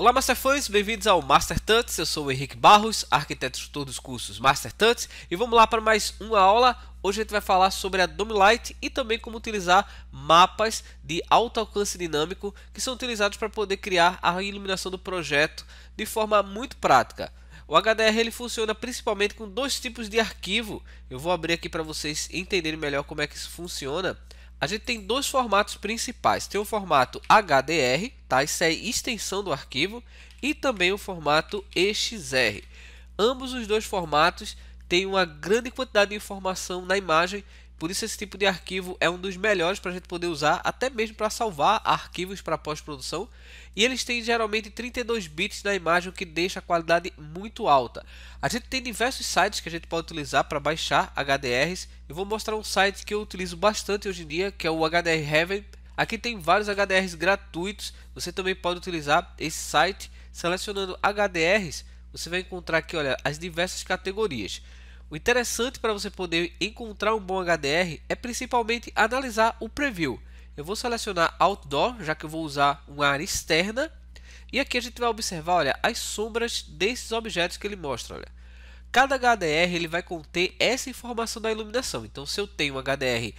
Olá Master Fãs, bem-vindos ao Master Tuts, eu sou o Henrique Barros, arquiteto instrutor dos cursos Master Tuts e vamos lá para mais uma aula. Hoje a gente vai falar sobre a Domelight e também como utilizar mapas de alto alcance dinâmico que são utilizados para poder criar a iluminação do projeto de forma muito prática. O HDR ele funciona principalmente com dois tipos de arquivo, eu vou abrir aqui para vocês entenderem melhor como é que isso funciona. A gente tem dois formatos principais. Tem o formato HDR, tá? Isso é extensão do arquivo, e também o formato EXR. Ambos os dois formatos têm uma grande quantidade de informação na imagem por isso esse tipo de arquivo é um dos melhores para a gente poder usar, até mesmo para salvar arquivos para pós-produção. E eles têm geralmente 32 bits na imagem, o que deixa a qualidade muito alta. A gente tem diversos sites que a gente pode utilizar para baixar HDRs. Eu vou mostrar um site que eu utilizo bastante hoje em dia, que é o HDR Heaven. Aqui tem vários HDRs gratuitos. Você também pode utilizar esse site selecionando HDRs. Você vai encontrar aqui, olha, as diversas categorias. O interessante para você poder encontrar um bom HDR é principalmente analisar o preview. Eu vou selecionar Outdoor, já que eu vou usar uma área externa. E aqui a gente vai observar olha, as sombras desses objetos que ele mostra. Olha. Cada HDR ele vai conter essa informação da iluminação. Então, se eu tenho um HDR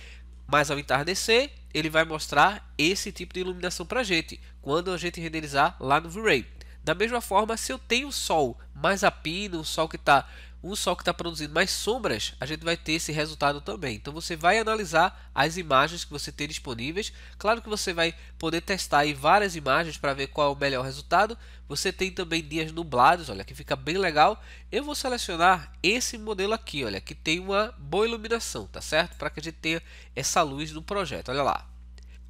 mais ao entardecer, ele vai mostrar esse tipo de iluminação para a gente, quando a gente renderizar lá no V-Ray. Da mesma forma, se eu tenho sol mais a pino, um sol que está um sol que está produzindo mais sombras, a gente vai ter esse resultado também. Então você vai analisar as imagens que você tem disponíveis. Claro que você vai poder testar aí várias imagens para ver qual é o melhor resultado. Você tem também dias nublados, olha que fica bem legal. Eu vou selecionar esse modelo aqui, olha, que tem uma boa iluminação, tá certo? Para que a gente tenha essa luz no projeto. Olha lá,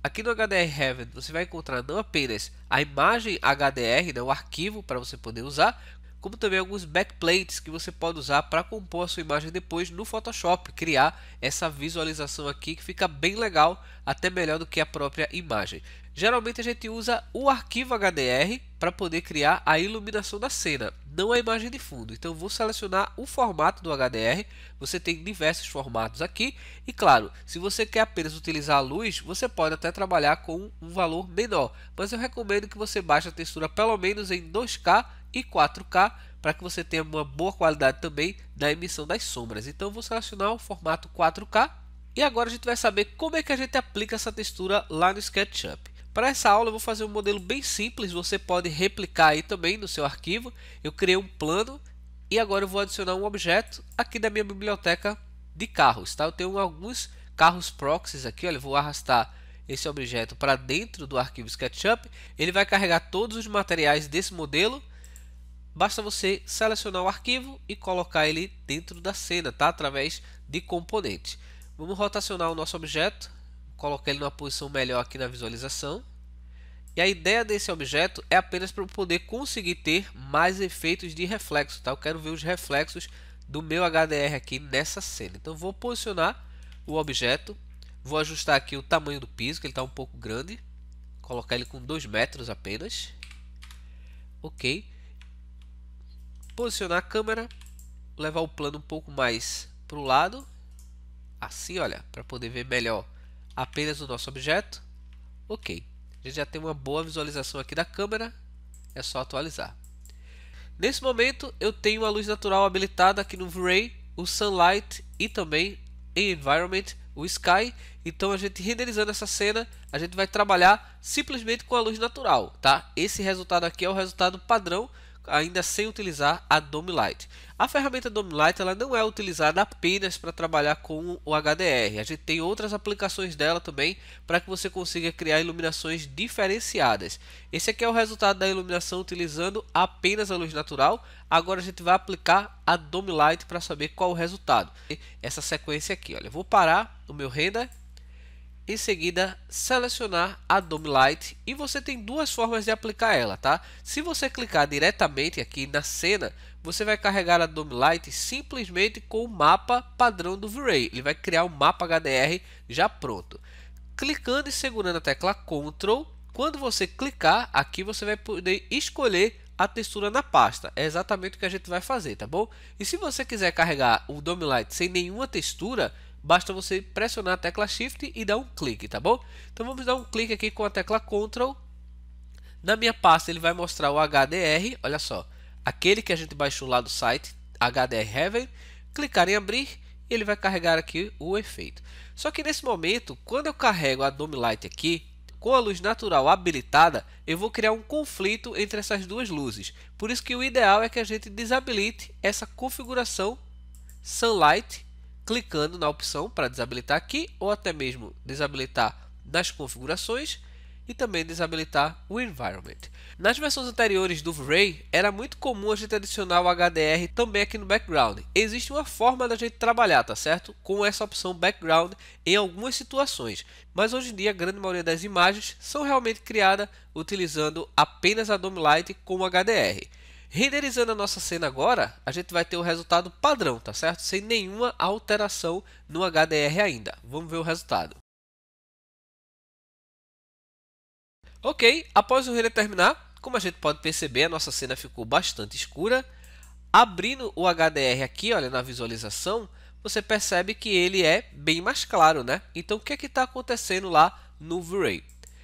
Aqui no HDR Heaven você vai encontrar não apenas a imagem HDR, né, o arquivo para você poder usar, como também alguns backplates que você pode usar para compor a sua imagem depois no Photoshop, criar essa visualização aqui que fica bem legal, até melhor do que a própria imagem. Geralmente a gente usa o arquivo HDR para poder criar a iluminação da cena, não a imagem de fundo. Então vou selecionar o formato do HDR. Você tem diversos formatos aqui. E claro, se você quer apenas utilizar a luz, você pode até trabalhar com um valor menor. Mas eu recomendo que você baixe a textura pelo menos em 2K e 4K para que você tenha uma boa qualidade também da emissão das sombras. Então vou selecionar o formato 4K e agora a gente vai saber como é que a gente aplica essa textura lá no SketchUp. Para essa aula eu vou fazer um modelo bem simples, você pode replicar aí também no seu arquivo. Eu criei um plano e agora eu vou adicionar um objeto aqui da minha biblioteca de carros. Tá? Eu tenho alguns carros proxies aqui, olha, eu vou arrastar esse objeto para dentro do arquivo SketchUp. Ele vai carregar todos os materiais desse modelo Basta você selecionar o arquivo e colocar ele dentro da cena, tá? Através de componentes. Vamos rotacionar o nosso objeto, colocar ele numa posição melhor aqui na visualização. E a ideia desse objeto é apenas para eu poder conseguir ter mais efeitos de reflexo, tá? Eu quero ver os reflexos do meu HDR aqui nessa cena. Então vou posicionar o objeto, vou ajustar aqui o tamanho do piso, que ele está um pouco grande. Colocar ele com 2 metros apenas. Ok posicionar a câmera, levar o plano um pouco mais para o lado, assim, olha, para poder ver melhor apenas o nosso objeto. Ok, a gente já tem uma boa visualização aqui da câmera, é só atualizar. Nesse momento eu tenho a luz natural habilitada aqui no V-Ray, o Sunlight e também em Environment, o Sky. Então a gente renderizando essa cena, a gente vai trabalhar simplesmente com a luz natural, tá? Esse resultado aqui é o resultado padrão ainda sem utilizar a DomeLight. A ferramenta DomeLight ela não é utilizada apenas para trabalhar com o HDR. A gente tem outras aplicações dela também para que você consiga criar iluminações diferenciadas. Esse aqui é o resultado da iluminação utilizando apenas a luz natural. Agora a gente vai aplicar a DomeLight para saber qual o resultado. Essa sequência aqui, olha, eu vou parar o meu render em seguida selecionar a Dome Light e você tem duas formas de aplicar ela, tá? Se você clicar diretamente aqui na cena, você vai carregar a Dome Light simplesmente com o mapa padrão do V-Ray. Ele vai criar o um mapa HDR já pronto. Clicando e segurando a tecla Ctrl, quando você clicar aqui você vai poder escolher a textura na pasta. É exatamente o que a gente vai fazer, tá bom? E se você quiser carregar o Dome Light sem nenhuma textura, basta você pressionar a tecla Shift e dar um clique, tá bom? Então vamos dar um clique aqui com a tecla Ctrl. Na minha pasta ele vai mostrar o HDR, olha só, aquele que a gente baixou lá do site, HDR Heaven. Clicar em abrir e ele vai carregar aqui o efeito. Só que nesse momento, quando eu carrego a Dome Light aqui, com a luz natural habilitada, eu vou criar um conflito entre essas duas luzes. Por isso que o ideal é que a gente desabilite essa configuração Sunlight clicando na opção para desabilitar aqui ou até mesmo desabilitar nas configurações e também desabilitar o environment. Nas versões anteriores do ray era muito comum a gente adicionar o HDR também aqui no background. Existe uma forma da gente trabalhar, tá certo? Com essa opção background em algumas situações, mas hoje em dia a grande maioria das imagens são realmente criadas utilizando apenas a Dome Light com HDR. Renderizando a nossa cena agora, a gente vai ter o resultado padrão, tá certo? Sem nenhuma alteração no HDR ainda. Vamos ver o resultado. Ok, após o render terminar, como a gente pode perceber, a nossa cena ficou bastante escura. Abrindo o HDR aqui, olha, na visualização, você percebe que ele é bem mais claro, né? Então, o que é que está acontecendo lá no V-Ray?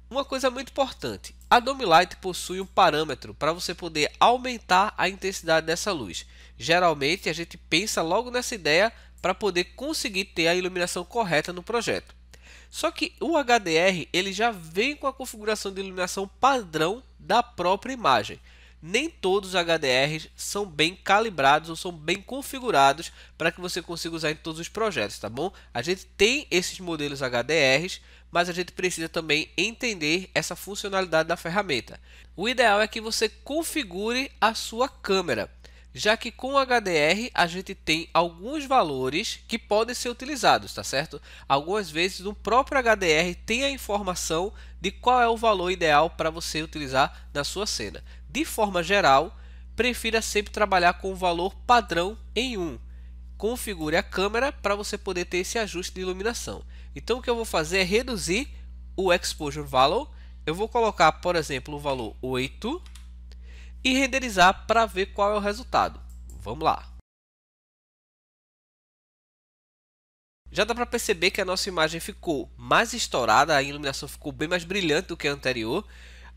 Uma coisa muito importante, a Dome Light possui um parâmetro para você poder aumentar a intensidade dessa luz. Geralmente a gente pensa logo nessa ideia para poder conseguir ter a iluminação correta no projeto. Só que o HDR ele já vem com a configuração de iluminação padrão da própria imagem nem todos os HDRs são bem calibrados ou são bem configurados para que você consiga usar em todos os projetos, tá bom? A gente tem esses modelos HDRs, mas a gente precisa também entender essa funcionalidade da ferramenta. O ideal é que você configure a sua câmera, já que com o HDR a gente tem alguns valores que podem ser utilizados, tá certo? Algumas vezes no próprio HDR tem a informação de qual é o valor ideal para você utilizar na sua cena. De forma geral, prefira sempre trabalhar com o valor padrão em 1. Configure a câmera para você poder ter esse ajuste de iluminação. Então o que eu vou fazer é reduzir o Exposure Value. Eu vou colocar, por exemplo, o valor 8 e renderizar para ver qual é o resultado. Vamos lá. Já dá para perceber que a nossa imagem ficou mais estourada, a iluminação ficou bem mais brilhante do que a anterior.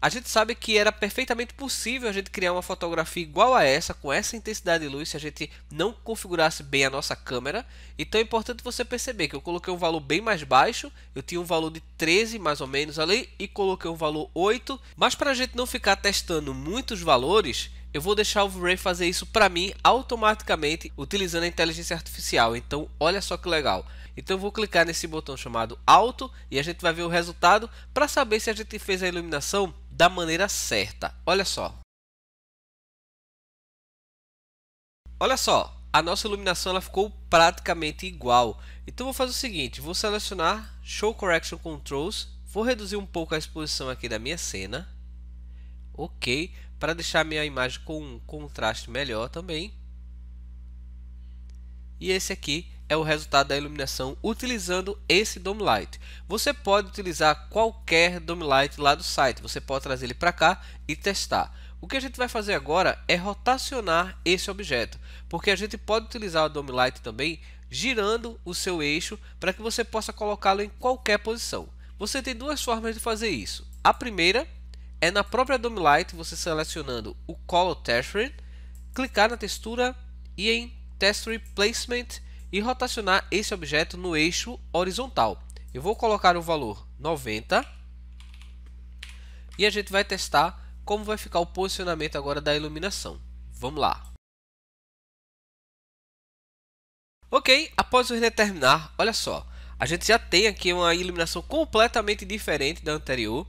A gente sabe que era perfeitamente possível a gente criar uma fotografia igual a essa, com essa intensidade de luz, se a gente não configurasse bem a nossa câmera. Então é importante você perceber que eu coloquei um valor bem mais baixo, eu tinha um valor de 13 mais ou menos ali, e coloquei um valor 8. Mas para a gente não ficar testando muitos valores, eu vou deixar o V-Ray fazer isso para mim automaticamente utilizando a inteligência artificial. Então, olha só que legal. Então, eu vou clicar nesse botão chamado Alto e a gente vai ver o resultado para saber se a gente fez a iluminação da maneira certa. Olha só. Olha só, a nossa iluminação ela ficou praticamente igual. Então vou fazer o seguinte, vou selecionar Show Correction Controls, vou reduzir um pouco a exposição aqui da minha cena. OK, para deixar minha imagem com um contraste melhor também. E esse aqui é o resultado da iluminação utilizando esse Dome Light. Você pode utilizar qualquer Dome Light lá do site, você pode trazer ele para cá e testar. O que a gente vai fazer agora é rotacionar esse objeto, porque a gente pode utilizar o Dome Light também girando o seu eixo para que você possa colocá-lo em qualquer posição. Você tem duas formas de fazer isso. A primeira é na própria Dome Light, você selecionando o Color Texture, clicar na textura e em Texture Placement e rotacionar esse objeto no eixo horizontal. Eu vou colocar o valor 90 e a gente vai testar como vai ficar o posicionamento agora da iluminação. Vamos lá. Ok, após o terminar, olha só, a gente já tem aqui uma iluminação completamente diferente da anterior.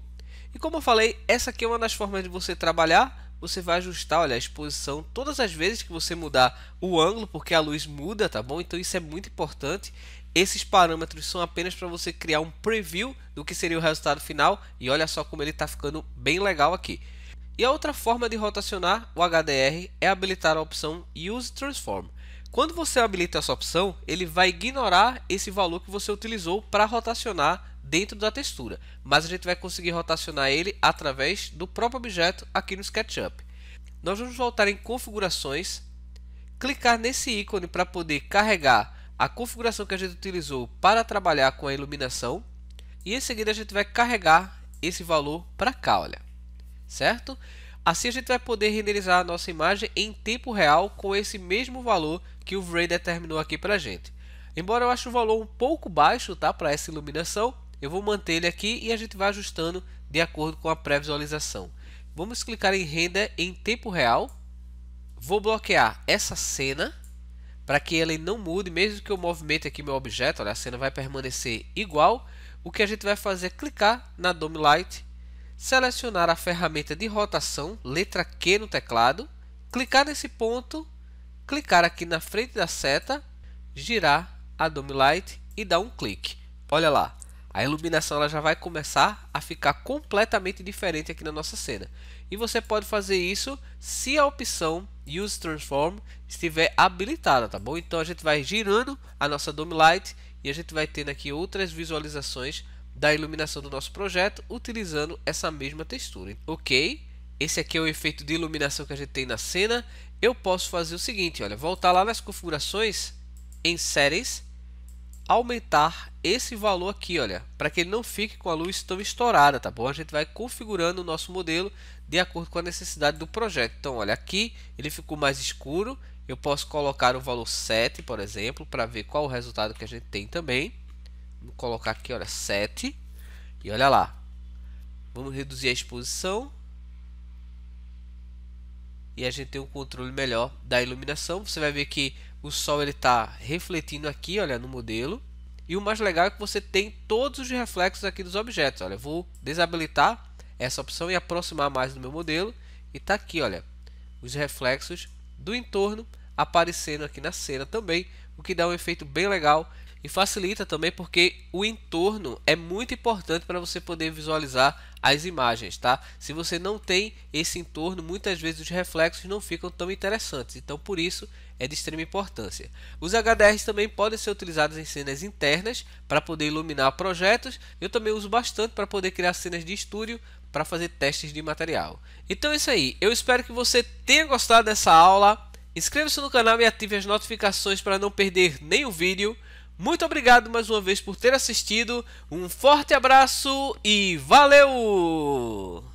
E como eu falei, essa aqui é uma das formas de você trabalhar você vai ajustar, olha, a exposição todas as vezes que você mudar o ângulo, porque a luz muda, tá bom? Então isso é muito importante. Esses parâmetros são apenas para você criar um preview do que seria o resultado final e olha só como ele está ficando bem legal aqui. E a outra forma de rotacionar o HDR é habilitar a opção Use Transform. Quando você habilita essa opção, ele vai ignorar esse valor que você utilizou para rotacionar dentro da textura, mas a gente vai conseguir rotacionar ele através do próprio objeto aqui no SketchUp. Nós vamos voltar em configurações, clicar nesse ícone para poder carregar a configuração que a gente utilizou para trabalhar com a iluminação e em seguida a gente vai carregar esse valor para cá, olha, certo? Assim a gente vai poder renderizar a nossa imagem em tempo real com esse mesmo valor que o Vray determinou aqui para a gente. Embora eu ache o valor um pouco baixo tá, para essa iluminação, eu vou manter ele aqui e a gente vai ajustando de acordo com a pré-visualização. Vamos clicar em renda em tempo real. Vou bloquear essa cena para que ela não mude, mesmo que eu movimente aqui meu objeto, olha, a cena vai permanecer igual. O que a gente vai fazer é clicar na Dome Light, selecionar a ferramenta de rotação, letra Q no teclado, clicar nesse ponto, clicar aqui na frente da seta, girar a Dome Light e dar um clique. Olha lá, a iluminação ela já vai começar a ficar completamente diferente aqui na nossa cena. E você pode fazer isso se a opção Use Transform estiver habilitada, tá bom? Então a gente vai girando a nossa Dome Light e a gente vai tendo aqui outras visualizações da iluminação do nosso projeto utilizando essa mesma textura. Ok? Esse aqui é o efeito de iluminação que a gente tem na cena. Eu posso fazer o seguinte, olha, voltar lá nas configurações, em Settings, aumentar esse valor aqui, olha, para que ele não fique com a luz tão estourada, tá bom? A gente vai configurando o nosso modelo de acordo com a necessidade do projeto. Então, olha, aqui ele ficou mais escuro, eu posso colocar o valor 7, por exemplo, para ver qual o resultado que a gente tem também. Vou colocar aqui, olha, 7. E olha lá. Vamos reduzir a exposição. E a gente tem um controle melhor da iluminação. Você vai ver que o sol ele está refletindo aqui, olha, no modelo e o mais legal é que você tem todos os reflexos aqui dos objetos. Olha, vou desabilitar essa opção e aproximar mais do meu modelo. E está aqui, olha, os reflexos do entorno aparecendo aqui na cena também, o que dá um efeito bem legal e facilita também porque o entorno é muito importante para você poder visualizar as imagens, tá? Se você não tem esse entorno, muitas vezes os reflexos não ficam tão interessantes. Então, por isso, é de extrema importância. Os HDRs também podem ser utilizados em cenas internas para poder iluminar projetos. Eu também uso bastante para poder criar cenas de estúdio para fazer testes de material. Então é isso aí. Eu espero que você tenha gostado dessa aula. Inscreva-se no canal e ative as notificações para não perder nenhum vídeo. Muito obrigado mais uma vez por ter assistido, um forte abraço e valeu!